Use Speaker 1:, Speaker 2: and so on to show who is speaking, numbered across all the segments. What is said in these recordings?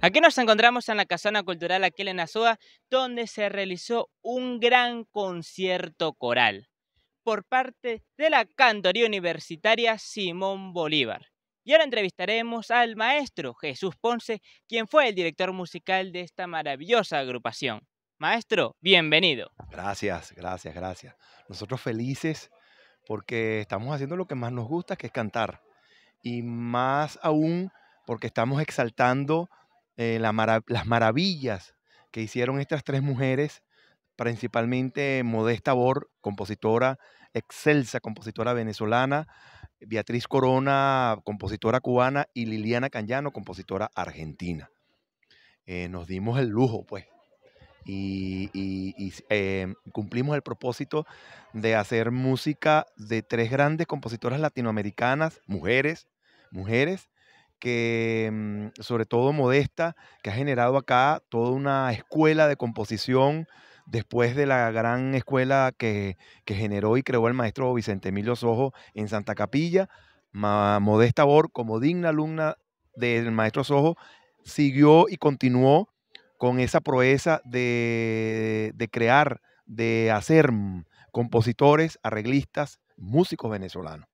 Speaker 1: Aquí nos encontramos en la Casona Cultural Aquel en donde se realizó un gran concierto coral por parte de la cantoría universitaria Simón Bolívar. Y ahora entrevistaremos al maestro Jesús Ponce, quien fue el director musical de esta maravillosa agrupación. Maestro, bienvenido.
Speaker 2: Gracias, gracias, gracias. Nosotros felices porque estamos haciendo lo que más nos gusta, que es cantar. Y más aún porque estamos exaltando eh, las maravillas que hicieron estas tres mujeres, principalmente Modesta Bor, compositora excelsa, compositora venezolana, Beatriz Corona, compositora cubana, y Liliana Cañano, compositora argentina. Eh, nos dimos el lujo, pues, y, em, cumplimos el propósito de hacer música de tres grandes compositoras latinoamericanas, mujeres, mujeres, que mm, sobre todo Modesta, que ha generado acá toda una escuela de composición después de la gran escuela que, generó y creó el maestro Vicente Emilio Sojo en Santa Capilla. Modesta Bor, como digna alumna del maestro Sojo, siguió y continuó con esa proeza de, de crear, de hacer mm, compositores, arreglistas, músicos venezolanos.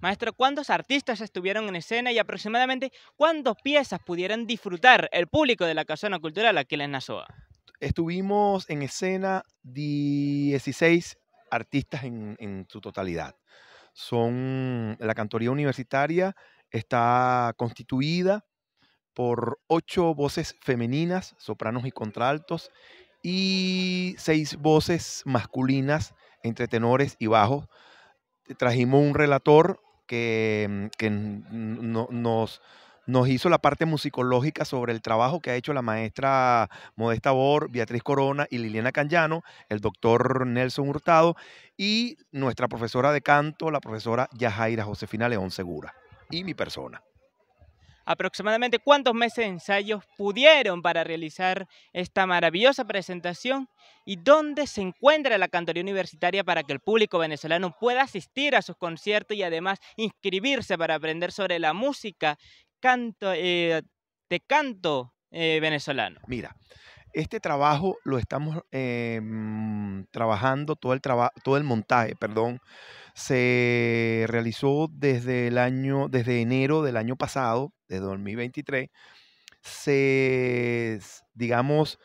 Speaker 1: Maestro, ¿cuántos artistas estuvieron en escena y aproximadamente cuántas piezas pudieron disfrutar el público de la Casona Cultural aquí en
Speaker 2: Estuvimos en escena 16 artistas en, su totalidad. Son la cantoría universitaria está constituida por ocho voces femeninas, sopranos y contraltos, y seis voces masculinas entre tenores y bajos. Trajimos un relator que, mm, nos, hizo la parte musicológica sobre el trabajo que ha hecho la maestra Modesta Bor, Beatriz Corona y Liliana Canyano, el doctor Nelson Hurtado y nuestra profesora de canto, la profesora Yajaira Josefina León Segura y mi persona
Speaker 1: aproximadamente cuántos meses de ensayos pudieron para realizar esta maravillosa presentación y dónde se encuentra la cantoría universitaria para que el público venezolano pueda asistir a sus conciertos y además inscribirse para aprender sobre la música canto, eh, de canto eh, venezolano. Mira,
Speaker 2: este trabajo lo estamos em, trabajando, todo el, trabajo todo el montaje, perdón se realizó desde el año, desde enero del año pasado, de 2023, se, digamos,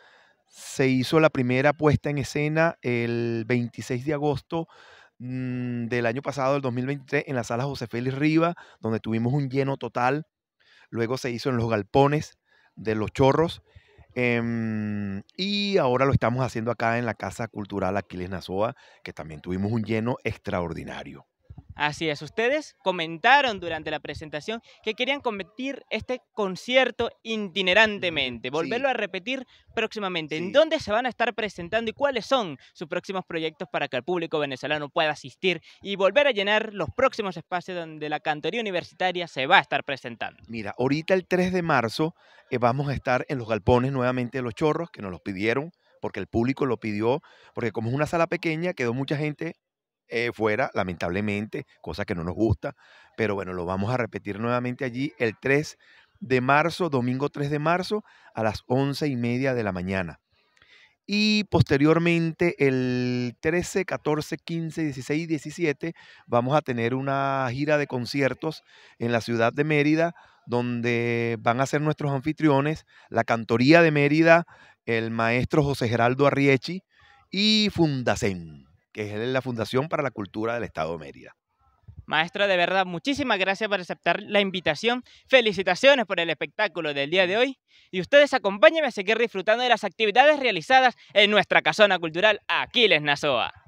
Speaker 2: se hizo la primera puesta en escena el 26 de agosto mm, del año pasado, del 2023, en la sala José Félix Riva, donde tuvimos un lleno total. Luego se hizo en los galpones de los chorros Em, y ahora lo estamos haciendo acá en la Casa Cultural Aquiles Nazoa, que también tuvimos un lleno extraordinario.
Speaker 1: Así es, ustedes comentaron durante la presentación que querían convertir este concierto itinerantemente, volverlo a repetir próximamente. ¿En dónde se van a estar presentando y cuáles son sus próximos proyectos para que el público venezolano pueda asistir y volver a llenar los próximos espacios donde la cantoría universitaria se va a estar presentando?
Speaker 2: Mira, ahorita el 3 de marzo eh, vamos a estar en los galpones nuevamente de los chorros que nos los pidieron porque el público lo pidió, porque como es una sala pequeña, quedó mucha gente eh, fuera, lamentablemente, cosa que no nos gusta, pero bueno, lo vamos a repetir nuevamente allí el 3 de marzo, domingo 3 de marzo, a las 11 y media de la mañana. Y posteriormente, el 13, 14, 15, 16 y 17, vamos a tener una gira de conciertos en la ciudad de Mérida, donde van a ser nuestros anfitriones la Cantoría de Mérida, el maestro José Geraldo Arriechi y Fundacen que es la Fundación para la Cultura del Estado de Mérida.
Speaker 1: Maestra, de verdad, muchísimas gracias por aceptar la invitación. Felicitaciones por el espectáculo del día de hoy. Y ustedes acompáñenme a seguir disfrutando de las actividades realizadas en nuestra casona cultural Aquiles Nazoa.